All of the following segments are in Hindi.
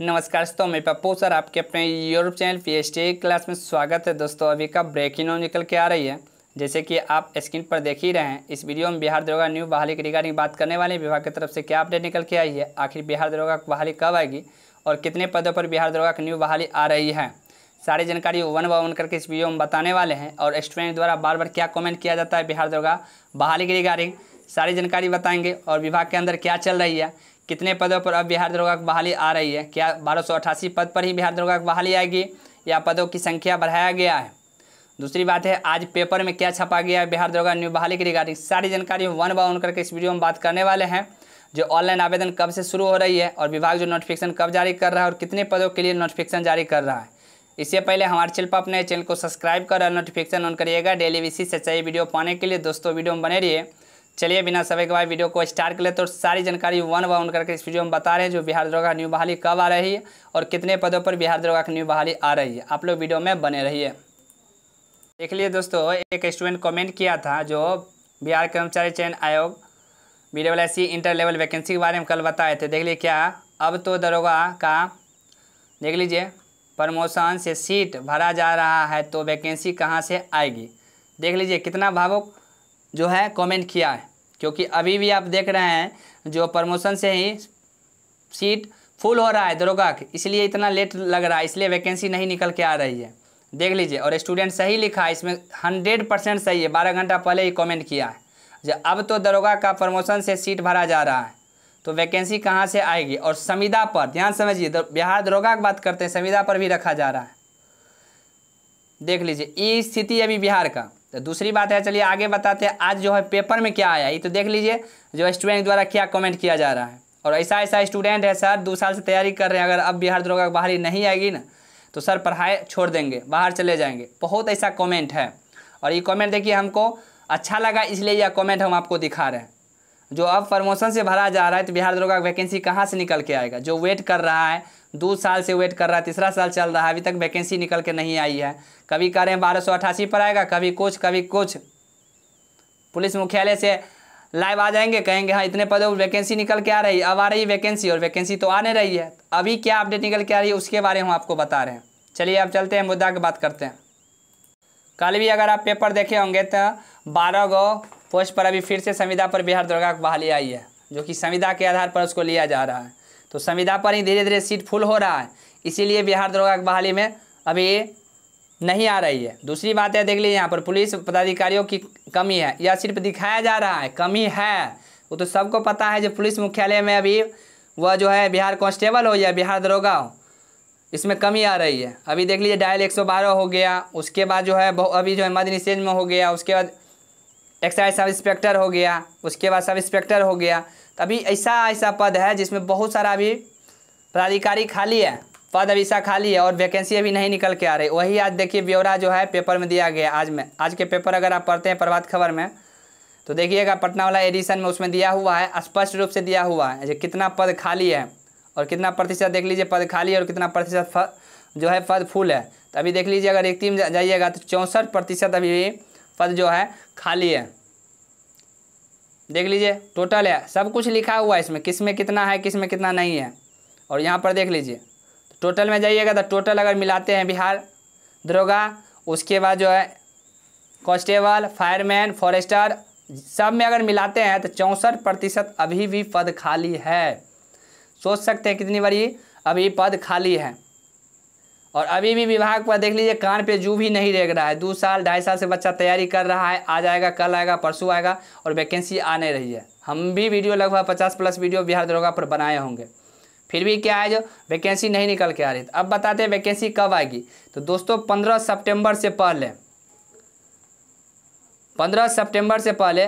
नमस्कार दोस्तों मैं पप्पू सर आपके अपने YouTube channel P H class में स्वागत है दोस्तों अभी का ब्रेकिंग न्यूज निकल के आ रही है जैसे कि आप स्क्रीन पर देख ही रहे हैं इस वीडियो में बिहार दरोगा न्यू बहाली की रिगार्डिंग बात करने वाले विभाग की तरफ से क्या अपडेट निकल के आई है आखिर बिहार दरोगा की बहाली कब आएगी और कितने पदों पर बिहार दरोगा की न्यू बहाली आ रही है सारी जानकारी वन बाय वन करके इस वीडियो में बताने वाले हैं और स्टूडेंट द्वारा बार बार क्या कॉमेंट किया जाता है बिहार दरोगा बहाली की रिगार्डिंग सारी जानकारी बताएंगे और विभाग के अंदर क्या चल रही है कितने पदों पर अब बिहार दरोगा की बहाली आ रही है क्या बारह पद पर ही बिहार दरोगा की बहाली आएगी या पदों की संख्या बढ़ाया गया है दूसरी बात है आज पेपर में क्या छपा गया है बिहार दरोगा न्यू बहाली की रिगार्डिंग सारी जानकारी वन बाय वन करके इस वीडियो में बात करने वाले हैं जो ऑनलाइन आवेदन कब से शुरू हो रही है और विभाग जो नोटिफिकेशन कब जारी कर रहा है और कितने पदों के लिए नोटिफिकेशन जारी कर रहा है इससे पहले हमारे चैनल पर अपने चैनल को सब्सक्राइब कर और नोटिफिकेशन ऑन करिएगा डेली बेसिस से सही वीडियो पाने के लिए दोस्तों वीडियो में बने रहिए चलिए बिना समय बाद वीडियो को स्टार्ट कर ले तो सारी जानकारी वन बाय वन करके इस वीडियो में बता रहे हैं जो बिहार दरोगा न्यू बहाली कब आ रही है और कितने पदों पर बिहार दरोगा की न्यू बहाली आ रही है आप लोग वीडियो में बने रहिए देख लिए दोस्तों एक स्टूडेंट कमेंट किया था जो बिहार कर्मचारी चयन आयोग B double S C inter level vacancy के बारे में कल बताए थे देख लीजिए क्या अब तो दरोगा का देख लीजिए प्रमोशन से सीट भरा जा रहा है तो वैकेंसी कहाँ से आएगी देख लीजिए कितना भावुक जो है कमेंट किया है क्योंकि अभी भी आप देख रहे हैं जो प्रमोशन से ही सीट फुल हो रहा है दरोगा के इसलिए इतना लेट लग रहा है इसलिए वैकेंसी नहीं निकल के आ रही है देख लीजिए और स्टूडेंट सही लिखा है इसमें हंड्रेड परसेंट सही है बारह घंटा पहले ही कमेंट किया है जो अब तो दरोगा का प्रमोशन से सीट भरा जा रहा है तो वैकेंसी कहाँ से आएगी और संविदा पर ध्यान समझिए बिहार दरोगा की बात करते हैं संविदा पर भी रखा जा रहा है देख लीजिए ये स्थिति अभी बिहार का तो दूसरी बात है चलिए आगे बताते हैं आज जो है पेपर में क्या आया ये तो देख लीजिए जो स्टूडेंट द्वारा क्या कमेंट किया जा रहा है और ऐसा ऐसा स्टूडेंट है सर दो साल से तैयारी कर रहे हैं अगर अब बिहार दरोगा बाहरी नहीं आएगी ना तो सर पढ़ाई छोड़ देंगे बाहर चले जाएंगे बहुत ऐसा कॉमेंट है और ये कॉमेंट देखिए हमको अच्छा लगा इसलिए यह कॉमेंट हम आपको दिखा रहे हैं जो अब प्रमोशन से भरा जा रहा है तो बिहार दरोगा वैकेंसी कहाँ से निकल के आएगा जो वेट कर रहा है दो साल से वेट कर रहा है तीसरा साल चल रहा है अभी तक वैकेंसी निकल के नहीं आई है कभी कह रहे हैं बारह सौ अठासी पर आएगा कभी कुछ कभी कुछ पुलिस मुख्यालय से लाइव आ जाएंगे कहेंगे हाँ इतने पदों पर वैकेंसी निकल के आ रही है अब आ रही है वैकेंसी और वैकेंसी तो आने रही है अभी क्या अपडेट निकल के आ रही है उसके बारे में हम आपको बता रहे हैं चलिए अब चलते हैं मुद्दा की बात करते हैं कल भी अगर आप पेपर देखे होंगे तो बारह गो पोस्ट पर अभी फिर से संविदा पर बिहार दरोगा की बहाली आई है जो कि संविदा के आधार पर उसको लिया जा रहा है तो संविदा पर ही धीरे धीरे सीट फुल हो रहा है इसीलिए बिहार दरोगा की बहाली में अभी नहीं आ रही है दूसरी बात है देख लीजिए यहाँ पर पुलिस पदाधिकारियों की कमी है या सिर्फ दिखाया जा रहा है कमी है वो तो सबको पता है जो पुलिस मुख्यालय में अभी वह जो है बिहार कांस्टेबल हो या बिहार दरोगा इसमें कमी आ रही है अभी देख लीजिए डायल 112 हो गया उसके बाद जो है अभी जो है मद निषेध में हो गया उसके बाद एक्साइज सब इंस्पेक्टर हो गया उसके बाद सब इंस्पेक्टर हो गया तो अभी ऐसा ऐसा पद है जिसमें बहुत सारा अभी पदाधिकारी खाली है पद अभी ऐसा खाली है और वैकेंसी अभी नहीं निकल के आ रही वही आज देखिए ब्यौरा जो है पेपर में दिया गया आज में आज के पेपर अगर आप पढ़ते हैं प्रभात खबर में तो देखिएगा पटना वाला एडिशन में उसमें दिया हुआ है स्पष्ट रूप से दिया हुआ है कितना पद खाली है और कितना प्रतिशत देख लीजिए पद खाली है और कितना प्रतिशत जो है पद फुल है तो अभी देख लीजिए अगर एक टीम जाइएगा तो चौंसठ प्रतिशत अभी पद जो है खाली है देख लीजिए टोटल है सब कुछ लिखा हुआ है इसमें किस में कितना है किस में कितना नहीं है और यहाँ पर देख लीजिए तो टोटल में जाइएगा तो टोटल अगर मिलाते हैं बिहार दरोगा उसके बाद जो है कॉन्स्टेबल फायरमैन फॉरेस्टर सब में अगर मिलाते हैं तो चौंसठ प्रतिशत अभी भी पद खाली है सोच सकते हैं कितनी बारी अभी पद खाली है और अभी भी विभाग पर देख लीजिए कान पे जू भी नहीं रेग रहा है दो साल ढाई साल से बच्चा तैयारी कर रहा है आ जाएगा कल आएगा परसों आएगा और वैकेंसी आने रही है हम भी वीडियो लगभग पचास प्लस वीडियो बिहार दरोगा पर बनाए होंगे फिर भी क्या है जो वैकेंसी नहीं निकल के आ रही अब बताते हैं वैकेंसी कब आएगी तो दोस्तों पंद्रह सेप्टेम्बर से पहले पंद्रह सेप्टेम्बर से पहले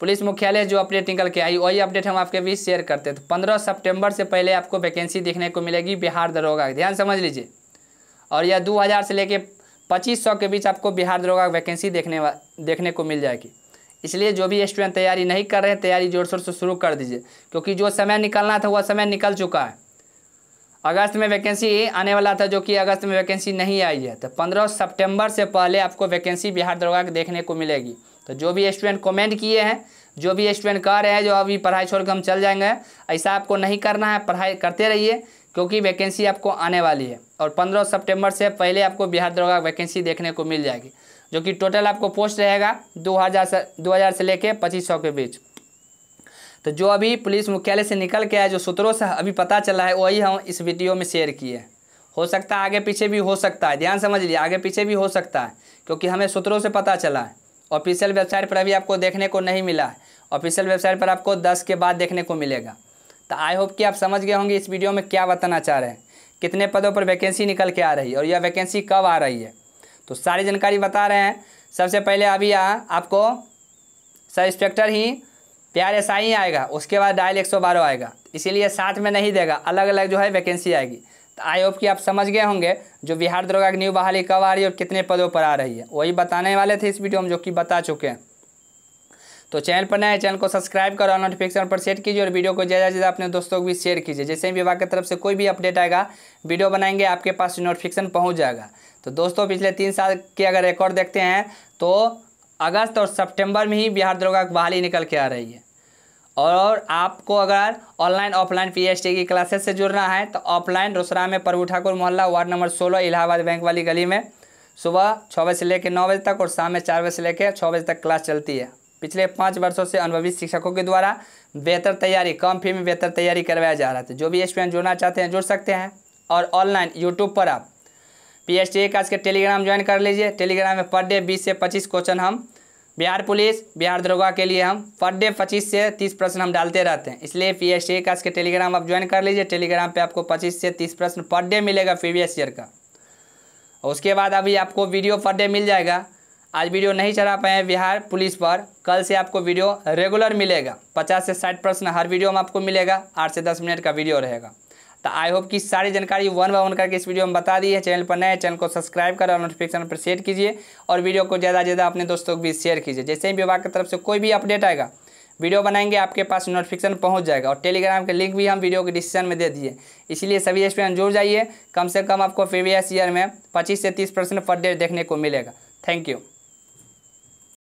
पुलिस मुख्यालय जो अपडेट निकल के आई वही अपडेट हम आपके बीच शेयर करते हैं तो पंद्रह सितंबर से पहले आपको वैकेंसी देखने को मिलेगी बिहार दरोगा ध्यान समझ लीजिए और यह 2000 से लेकर 2500 के बीच आपको बिहार दरोगा वैकेंसी देखने देखने को मिल जाएगी इसलिए जो भी स्टूडेंट तैयारी नहीं कर रहे हैं तैयारी जोर शोर से शुरू कर दीजिए क्योंकि जो समय निकलना था वह समय निकल चुका है अगस्त में वैकेंसी आने वाला था जो कि अगस्त में वैकेंसी नहीं आई है तो 15 सितंबर से पहले आपको वैकेंसी बिहार दरोगा के देखने को मिलेगी तो जो भी स्टूडेंट कमेंट किए हैं जो भी स्टूडेंट कह रहे हैं जो अभी पढ़ाई छोड़कर हम चल जाएंगे ऐसा आपको नहीं करना है पढ़ाई करते रहिए क्योंकि वैकेंसी आपको आने वाली है और 15 सितंबर से पहले आपको बिहार दरोगा वैकेंसी देखने को मिल जाएगी जो कि टोटल आपको पोस्ट रहेगा 2000 से 2000 से लेके 2500 के बीच तो जो अभी पुलिस मुख्यालय से निकल के आया जो सूत्रों से अभी पता चला है वही हम इस वीडियो में शेयर किए हो सकता है आगे पीछे भी हो सकता है ध्यान समझ लिया आगे पीछे भी हो सकता है क्योंकि हमें सूत्रों से पता चला है ऑफिशियल वेबसाइट पर अभी आपको देखने को नहीं मिला है ऑफिशियल वेबसाइट पर आपको दस के बाद देखने को मिलेगा तो आई होप कि आप समझ गए होंगे इस वीडियो में क्या बताना चाह रहे हैं कितने पदों पर वैकेंसी निकल के आ रही है और यह वैकेंसी कब आ रही है तो सारी जानकारी बता रहे हैं सबसे पहले अभी आ, आपको सब इंस्पेक्टर ही प्यार एस ही आएगा उसके बाद डायल बारह आएगा इसीलिए साथ में नहीं देगा अलग अलग जो है वैकेंसी आएगी तो आई होप कि आप समझ गए होंगे जो बिहार दरोगा की न्यू बहाली कब आ रही है और कितने पदों पर आ रही है वही बताने वाले थे इस वीडियो में जो कि बता चुके हैं तो चैनल पर नए चैनल को सब्सक्राइब करो और नोटिफिकेशन पर सेट कीजिए और वीडियो को ज़्यादा से ज़्यादा अपने दोस्तों को भी शेयर कीजिए जैसे ही विभाग की तरफ से कोई भी अपडेट आएगा वीडियो बनाएंगे आपके पास नोटिफिकेशन पहुँच जाएगा तो दोस्तों पिछले तीन साल के अगर रिकॉर्ड देखते हैं तो अगस्त और सेप्टेम्बर में ही बिहार दरोगा बहाली निकल के आ रही है और आपको अगर ऑनलाइन ऑफलाइन पीएचडी की क्लासेस से जुड़ना है तो ऑफलाइन रोसरा में प्रभु ठाकुर मोहल्ला वार्ड नंबर सोलह इलाहाबाद बैंक वाली गली में सुबह छः बजे से लेकर नौ बजे तक और शाम में चार बजे से लेकर छः बजे तक क्लास चलती है पिछले पाँच वर्षों से अनुभवी शिक्षकों के द्वारा बेहतर तैयारी कम फी में बेहतर तैयारी करवाया जा रहा था जो भी स्टूडेंट जुड़ना चाहते हैं जुड़ सकते हैं और ऑनलाइन यूट्यूब पर आप पी एच टी आज के टेलीग्राम ज्वाइन कर लीजिए टेलीग्राम में पर डे बीस से पच्चीस क्वेश्चन हम बिहार पुलिस बिहार दरोगा के लिए हम पर डे पच्चीस से तीस प्रश्न हम डालते रहते हैं इसलिए पी एच टी के टेलीग्राम आप ज्वाइन कर लीजिए टेलीग्राम पे आपको पच्चीस से तीस प्रश्न पर डे मिलेगा प्रीवियस ईयर का उसके बाद अभी आपको वीडियो पर डे मिल जाएगा आज वीडियो नहीं चला पाए बिहार पुलिस पर कल से आपको वीडियो रेगुलर मिलेगा पचास से साठ प्रश्न हर वीडियो में आपको मिलेगा आठ से दस मिनट का वीडियो रहेगा तो आई होप कि सारी जानकारी वन बाय वन करके इस वीडियो में बता दी है चैनल पर नए चैनल को सब्सक्राइब करें और नोटिफिकेशन पर सेट कीजिए और वीडियो को ज़्यादा से ज़्यादा अपने दोस्तों को भी शेयर कीजिए जैसे ही विभाग की तरफ से कोई भी अपडेट आएगा वीडियो बनाएंगे आपके पास नोटिफिकेशन पहुंच जाएगा और टेलीग्राम के लिंक भी हम वीडियो के डिस्क्रिप्शन में दे दिए इसलिए सभी रेस्टोरेंट जुड़ जाइए कम से कम आपको प्रीवियस ईयर में पच्चीस से तीस परसेंट पर डे देखने को मिलेगा थैंक यू